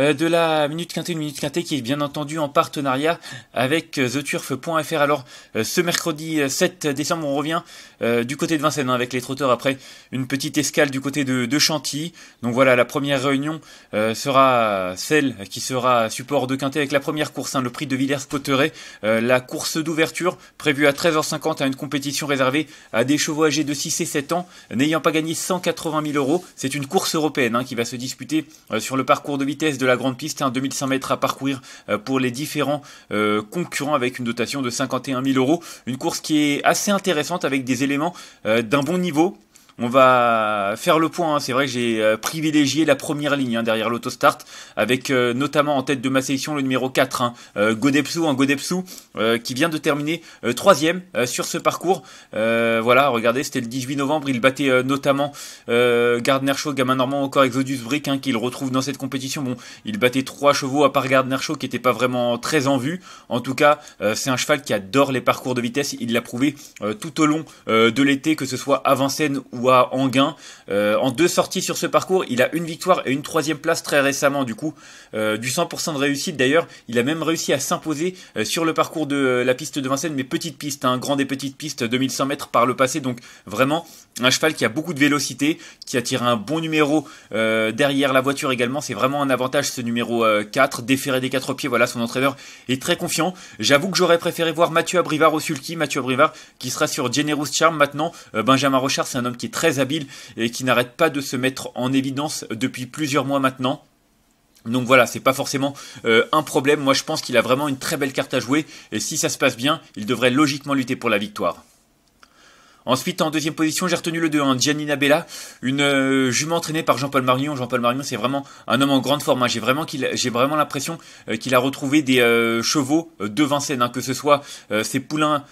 euh, de la Minute Quintée, une Minute Quintée qui est bien entendu en partenariat avec euh, theturf.fr. Alors euh, ce mercredi 7 décembre, on revient du côté de Vincennes hein, avec les trotteurs après une petite escale du côté de, Chantilly. Donc voilà, la première réunion sera celle qui sera support de Quintée avec la première course, hein, le prix de Villers-Cotterêts, la course d'ouverture prévue à 13h50 à une compétition réservée à des chevaux âgés de 6 et 7 ans n'ayant pas gagné 180 000 euros. C'est une course européenne hein, qui va se disputer sur le parcours de vitesse de la grande piste, un hein, 2005 mètres à parcourir euh, pour les différents euh, concurrents avec une dotation de 51 000 euros. Une course qui est assez intéressante avec des éléments euh, d'un bon niveau on va faire le point. Hein. C'est vrai que j'ai euh, privilégié la première ligne hein, derrière l'autostart, avec euh, notamment en tête de ma sélection le numéro 4, hein, euh, Godepsu, qui vient de terminer troisième sur ce parcours. voilà, regardez, c'était le 18 novembre. Il battait notamment Gardner Show, Gamin Normand, encore Exodus Brick, qu'il retrouve dans cette compétition. Bon, il battait trois chevaux à part Gardner Show qui n'était pas vraiment très en vue. En tout cas, c'est un cheval qui adore les parcours de vitesse. Il l'a prouvé tout au long de l'été, que ce soit à Vincennes ou à en gain, euh, en deux sorties sur ce parcours, il a une victoire et une troisième place très récemment. Du coup, euh, du 100% de réussite d'ailleurs, il a même réussi à s'imposer euh, sur le parcours de la piste de Vincennes, mais petite piste, un hein, grande et petite piste, 2100 mètres par le passé. Donc vraiment un cheval qui a beaucoup de vélocité, qui a tiré un bon numéro derrière la voiture également. C'est vraiment un avantage ce numéro 4, déféré des quatre pieds. Voilà, son entraîneur est très confiant. J'avoue que j'aurais préféré voir Mathieu Abrivard au sulky, Mathieu Abrivard qui sera sur Generous Charm maintenant. Benjamin Rochard, c'est un homme qui est très très habile et qui n'arrête pas de se mettre en évidence depuis plusieurs mois maintenant. Donc voilà, c'est pas forcément euh, un problème. Moi, je pense qu'il a vraiment une très belle carte à jouer et si ça se passe bien, il devrait logiquement lutter pour la victoire. Ensuite, en deuxième position, j'ai retenu le 2, hein, Giannina Bella, une euh, jument entraînée par Jean-Paul Marion. Jean-Paul Marion, c'est vraiment un homme en grande forme. Hein. J'ai vraiment, vraiment l'impression euh, qu'il a retrouvé des euh, chevaux de Vincennes, hein, que ce soit ses poulains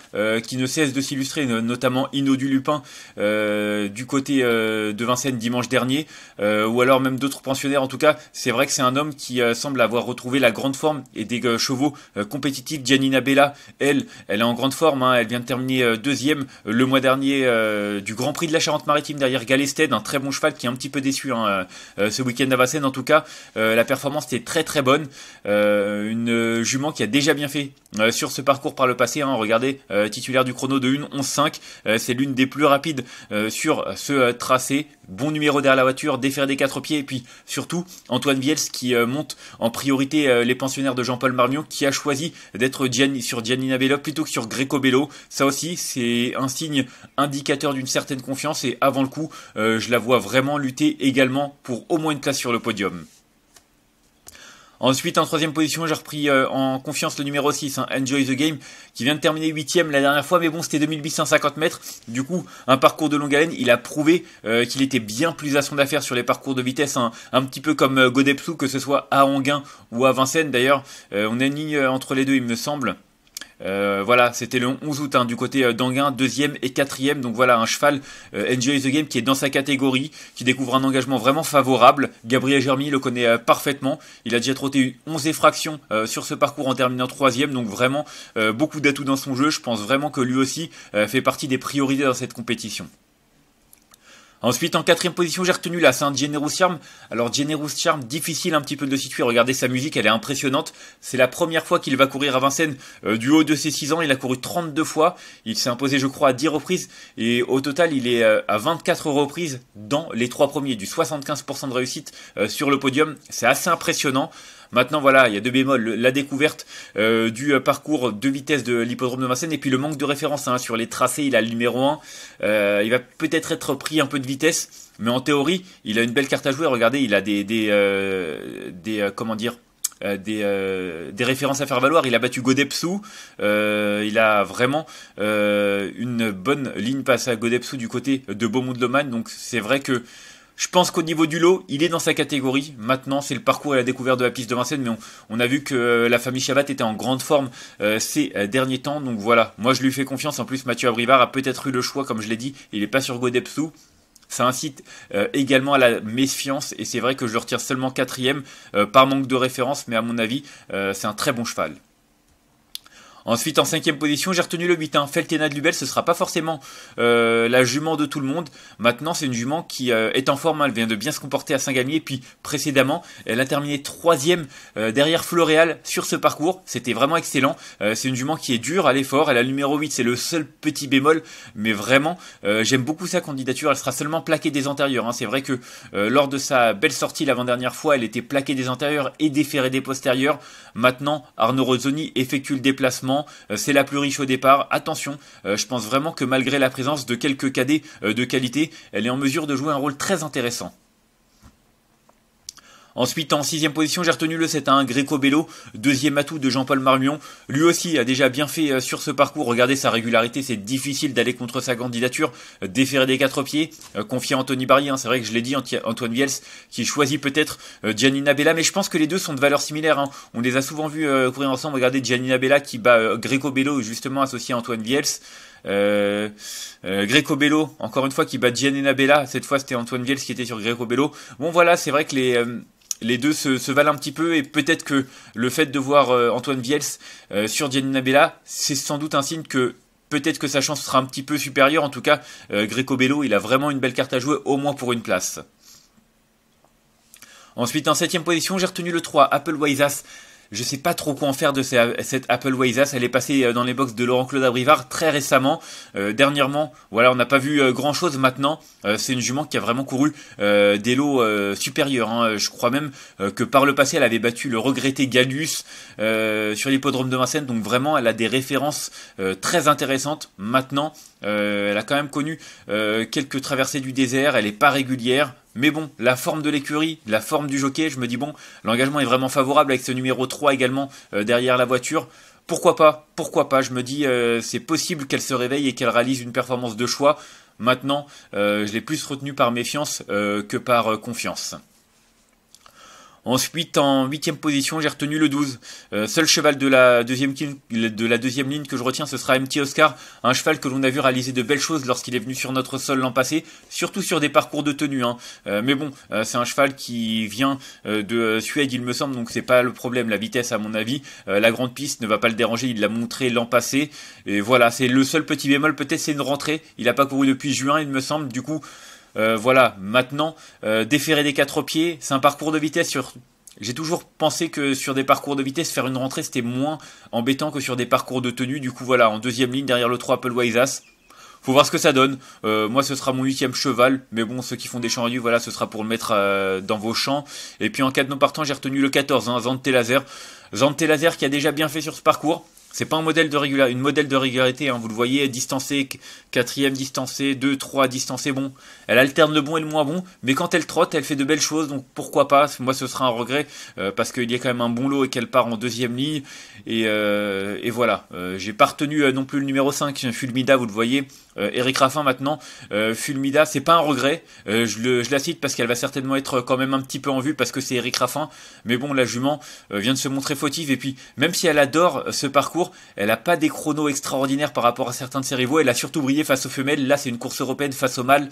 qui ne cessent de s'illustrer, notamment Inaud du Lupin du côté de Vincennes dimanche dernier, ou alors même d'autres pensionnaires. En tout cas, c'est vrai que c'est un homme qui semble avoir retrouvé la grande forme et des chevaux compétitifs. Giannina Bella, elle, elle est en grande forme. Hein. elle vient de terminer deuxième le mois dernier euh, du Grand Prix de la Charente-Maritime derrière Galested, un très bon cheval qui est un petit peu déçu hein, euh, euh, ce week-end à En tout cas, la performance était très très bonne. une jument qui a déjà bien fait sur ce parcours par le passé. Hein. regardez, titulaire du chrono de 1.11.5 5 c'est l'une des plus rapides sur ce tracé. Bon numéro derrière la voiture, défaire des quatre pieds et puis surtout Antoine Viels qui monte en priorité les pensionnaires de Jean-Paul Marmion qui a choisi d'être sur Giannina Bello plutôt que sur Greco Bello. Ça aussi, c'est un signe indicateur d'une certaine confiance et avant le coup, euh, je la vois vraiment lutter également pour au moins une place sur le podium. Ensuite, en troisième position, j'ai repris euh, en confiance le numéro 6, hein, Enjoy the Game, qui vient de terminer huitième la dernière fois, mais bon, c'était 2850 mètres. Du coup, un parcours de longue haleine, il a prouvé euh, qu'il était bien plus à son affaire sur les parcours de vitesse, hein. un petit peu comme euh, que ce soit à Anguin ou à Vincennes d'ailleurs. on a une ligne entre les deux, il me semble. Euh, voilà, c'était le 11 août hein, du côté euh, d'Anguin, deuxième et quatrième. Donc voilà, un cheval euh, Enjoy the Game qui est dans sa catégorie, qui découvre un engagement vraiment favorable. Gabriel Germi le connaît euh, parfaitement. Il a déjà trotté 11 effractions sur ce parcours en terminant troisième. Donc vraiment beaucoup d'atouts dans son jeu. Je pense vraiment que lui aussi fait partie des priorités dans cette compétition. Ensuite, en quatrième position, j'ai retenu la sainte Generous Charm. Alors, Generous Charm, difficile un petit peu de situer. Regardez sa musique, elle est impressionnante. C'est la première fois qu'il va courir à Vincennes euh, du haut de ses 6 ans. Il a couru 32 fois. Il s'est imposé, je crois, à 10 reprises. Et au total, il est euh, à 24 reprises dans les trois premiers, du 75% de réussite euh, sur le podium. C'est assez impressionnant. Maintenant, voilà, il y a deux bémols. La découverte euh, du euh, parcours de vitesse de l'hippodrome de Vincennes et puis le manque de référence hein, sur les tracés. Il a le numéro 1. Euh, il va peut-être être pris un peu de vitesse, mais en théorie, il a une belle carte à jouer. Regardez, il a des, des, comment dire, des, des, références à faire valoir. Il a battu Godepsou. il a vraiment une bonne ligne passée à Godepsou du côté de Beaumont de Lomagne. Donc c'est vrai que je pense qu'au niveau du lot, il est dans sa catégorie. Maintenant, c'est le parcours et la découverte de la piste de Vincennes, mais on, a vu que euh, la famille Chabat était en grande forme euh, ces euh, derniers temps. Donc voilà, moi je lui fais confiance. En plus, Mathieu Abrivard a peut-être eu le choix, comme je l'ai dit, il n'est pas sur Godepsou. Ça incite également à la méfiance et c'est vrai que je le retire seulement quatrième par manque de référence, mais à mon avis, c'est un très bon cheval. Ensuite, en cinquième position, j'ai retenu le 8. Hein. Feltena de Lubel, ce ne sera pas forcément euh, la jument de tout le monde. Maintenant, c'est une jument qui euh, est en forme. Hein. Elle vient de bien se comporter à Saint-Gamier. Puis précédemment, elle a terminé troisième euh, derrière Floréal sur ce parcours. C'était vraiment excellent. Euh, c'est une jument qui est dure à l'effort. Elle a le numéro 8. C'est le seul petit bémol. Mais vraiment, j'aime beaucoup sa candidature. Elle sera seulement plaquée des antérieurs. Hein. C'est vrai que lors de sa belle sortie l'avant-dernière fois, elle était plaquée des antérieurs et déférée des postérieurs. Maintenant, Arnaud Rozzoni effectue le déplacement euh, c'est la plus riche au départ. Attention, euh, je pense vraiment que malgré la présence de quelques cadets euh, de qualité, elle est en mesure de jouer un rôle très intéressant. Ensuite, en sixième position, j'ai retenu le 7, 1 hein, Greco Bello, deuxième atout de Jean-Paul Marmion. Lui aussi a déjà bien fait euh, sur ce parcours. Regardez sa régularité, c'est difficile d'aller contre sa candidature. Euh, déférer des quatre pieds, euh, confié Anthony Barry, hein. c'est vrai que je l'ai dit, Antoine Viels, qui choisit peut-être Giannina Bella, mais je pense que les deux sont de valeur similaire. Hein. On les a souvent vus courir ensemble. Regardez Giannina Bella qui bat Greco Bello, justement associé à Antoine Viels. Euh, Greco Bello, encore une fois, qui bat Giannina Bella. Cette fois, c'était Antoine Viels qui était sur Greco Bello. Bon, voilà, c'est vrai que les, les deux se, valent un petit peu et peut-être que le fait de voir euh, Antoine Viels euh, sur diane Bella, c'est sans doute un signe que peut-être que sa chance sera un petit peu supérieure. En tout cas, Gréco euh, Greco Bello, il a vraiment une belle carte à jouer, au moins pour une place. Ensuite, en septième position, j'ai retenu le 3, Apple Wise je sais pas trop quoi en faire de cette Apple Waysas. Elle est passée euh, dans les box de Laurent-Claude Abrivard très récemment. Euh, dernièrement, voilà, on n'a pas vu euh, grand chose. Maintenant, c'est une jument qui a vraiment couru des lots supérieurs. Hein. Je crois même que par le passé, elle avait battu le regretté Galus sur l'hippodrome de Vincennes. Donc vraiment, elle a des références très intéressantes. Maintenant, euh, elle a quand même connu euh, quelques traversées du désert, elle n'est pas régulière. Mais bon, la forme de l'écurie, la forme du jockey, je me dis bon, l'engagement est vraiment favorable avec ce numéro 3 également euh, derrière la voiture. Pourquoi pas Pourquoi pas Je me dis c'est possible qu'elle se réveille et qu'elle réalise une performance de choix. Maintenant, je l'ai plus retenue par méfiance que par confiance. Ensuite, en huitième position, j'ai retenu le 12. Euh, seul cheval de la, deuxième, de la deuxième ligne que je retiens, ce sera MT Oscar, un cheval que l'on a vu réaliser de belles choses lorsqu'il est venu sur notre sol l'an passé, surtout sur des parcours de tenue. Hein. Euh, mais bon, euh, c'est un cheval qui vient de Suède, il me semble, donc c'est pas le problème. La vitesse, à mon avis, la grande piste ne va pas le déranger. Il l'a montré l'an passé, et voilà, c'est le seul petit bémol. Peut-être c'est une rentrée. Il n'a pas couru depuis juin, il me semble. Du coup. Euh, voilà, maintenant, euh, déférer des quatre pieds, c'est un parcours de vitesse sur... J'ai toujours pensé que sur des parcours de vitesse, faire une rentrée, c'était moins embêtant que sur des parcours de tenue. Du coup, voilà, en deuxième ligne, derrière le 3, Apple As. Faut voir ce que ça donne. Euh, moi, ce sera mon huitième cheval. Mais bon, ceux qui font des champs réduits, voilà, ce sera pour le mettre dans vos champs. Et puis, en cas de non partant, j'ai retenu le 14, hein, Zante Laser. Zante Laser qui a déjà bien fait sur ce parcours. C'est pas un modèle de régularité, une modèle de régularité. Hein, vous le voyez, distancée, quatrième distancée, deux, trois, distancé bon. Elle alterne le bon et le moins bon, mais quand elle trotte, elle fait de belles choses, donc pourquoi pas Moi, ce sera un regret, euh, parce qu'il y a quand même un bon lot et qu'elle part en deuxième ligne. Et, euh, et voilà. Euh, j'ai pas retenu euh, non plus le numéro 5, Fulmida, vous le voyez. Euh, Eric Raffin maintenant, euh, Fulmida, c'est pas un regret. Euh, je, la cite parce qu'elle va certainement être quand même un petit peu en vue parce que c'est Eric Raffin. Mais bon, la jument vient de se montrer fautive. Et puis, même si elle adore ce parcours, elle a pas des chronos extraordinaires par rapport à certains de ses rivaux. Elle a surtout brillé face aux femelles. Là, c'est une course européenne face au mâles.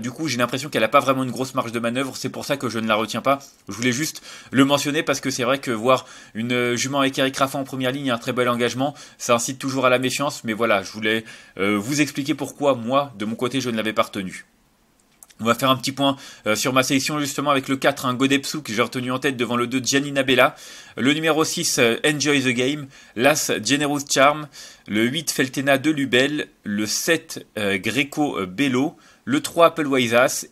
du coup, j'ai l'impression qu'elle a pas vraiment une grosse marge de manœuvre. C'est pour ça que je ne la retiens pas. Je voulais juste le mentionner parce que c'est vrai que voir une jument avec Eric Raffin en première ligne, un très bel engagement, ça incite toujours à la méfiance. Mais voilà, je voulais vous expliquer pourquoi moi, de mon côté, je ne l'avais pas retenu. On va faire un petit point euh, sur ma sélection justement avec le 4, un hein, que j'ai retenu en tête devant le 2, Gianni Bella. Le numéro 6, euh, Enjoy the Game. L'As, Generous Charm le 8 Feltena de Lubel, le 7 euh, Greco euh, Bello, le 3 Apple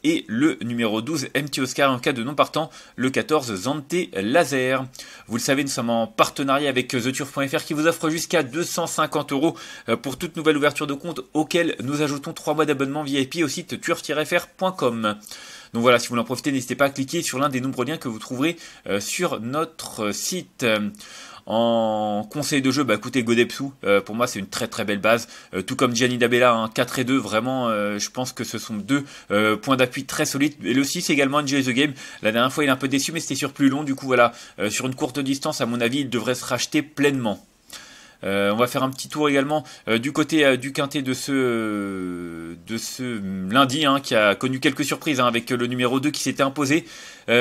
et le numéro 12 MT Oscar en cas de non partant, le 14 Zante Laser. Vous le savez, nous sommes en partenariat avec TheTurf.fr qui vous offre jusqu'à 250 euros euh, pour toute nouvelle ouverture de compte auquel nous ajoutons 3 mois d'abonnement VIP au site turf-fr.com. Donc voilà, si vous voulez en profiter, n'hésitez pas à cliquer sur l'un des nombreux liens que vous trouverez euh, sur notre euh, site. Euh, en conseil de jeu, bah écoutez Godepsu, pour moi c'est une très très belle base. tout comme Gianni Dabella, en hein, 4 et 2, vraiment je pense que ce sont deux points d'appui très solides. Et le 6 également Enjoy the Game. La dernière fois il est un peu déçu mais c'était sur plus long, du coup voilà, sur une courte distance à mon avis il devrait se racheter pleinement. Euh, on va faire un petit tour également euh, du côté euh, du quintet de ce, de ce lundi, hein, qui a connu quelques surprises hein, avec le numéro 2 qui s'était imposé.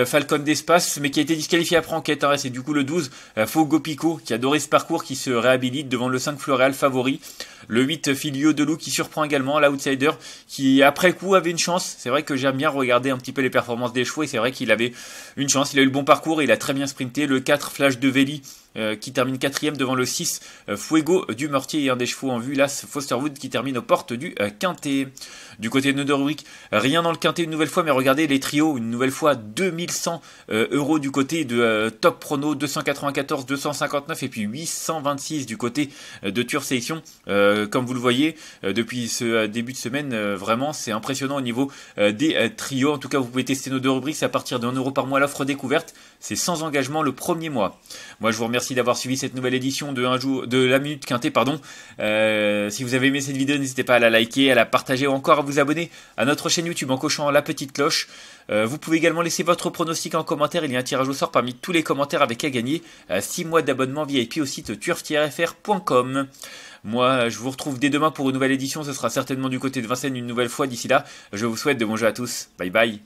Falcon d'Espace, mais qui a été disqualifié après enquête. Hein, c'est du coup le 12, Fogo Pico, qui a adoré ce parcours, qui se réhabilite devant le 5 Floréal favori. Le 8, Filio de lou qui surprend également, l'outsider qui après coup avait une chance. C'est vrai que j'aime bien regarder un petit peu les performances des chevaux et c'est vrai qu'il avait une chance. Il a eu le bon parcours, il a très bien sprinté. Le 4, Flash de Veli euh, qui termine quatrième devant le 6 euh, Fuego du Mortier et un des chevaux en vue là Fosterwood qui termine aux portes du euh, Quintet. Du côté de notre rien dans le Quintet une nouvelle fois, mais regardez les trios une nouvelle fois 2100 euros du côté de Top Prono 294, 259 et puis 826 du côté de Tour Sélection. Euh, comme vous le voyez, euh, depuis ce euh, début de semaine, vraiment, c'est impressionnant au niveau des trios. En tout cas, vous pouvez tester nos deux rubriques à partir d'un euro par mois l'offre découverte. C'est sans engagement le premier mois. Moi, je vous remercie d'avoir suivi cette nouvelle édition de, un jour, de la Minute Quintée. Pardon. si vous avez aimé cette vidéo, n'hésitez pas à la liker, à la partager ou encore à vous abonner à notre chaîne YouTube en cochant la petite cloche. vous pouvez également laisser votre pronostic en commentaire. Il y a un tirage au sort parmi tous les commentaires avec à gagner 6 mois d'abonnement VIP au site turf-fr.com. Moi, je vous retrouve dès demain pour une nouvelle édition. Ce sera certainement du côté de Vincennes une nouvelle fois. D'ici là, je vous souhaite de bons jeux à tous. Bye bye.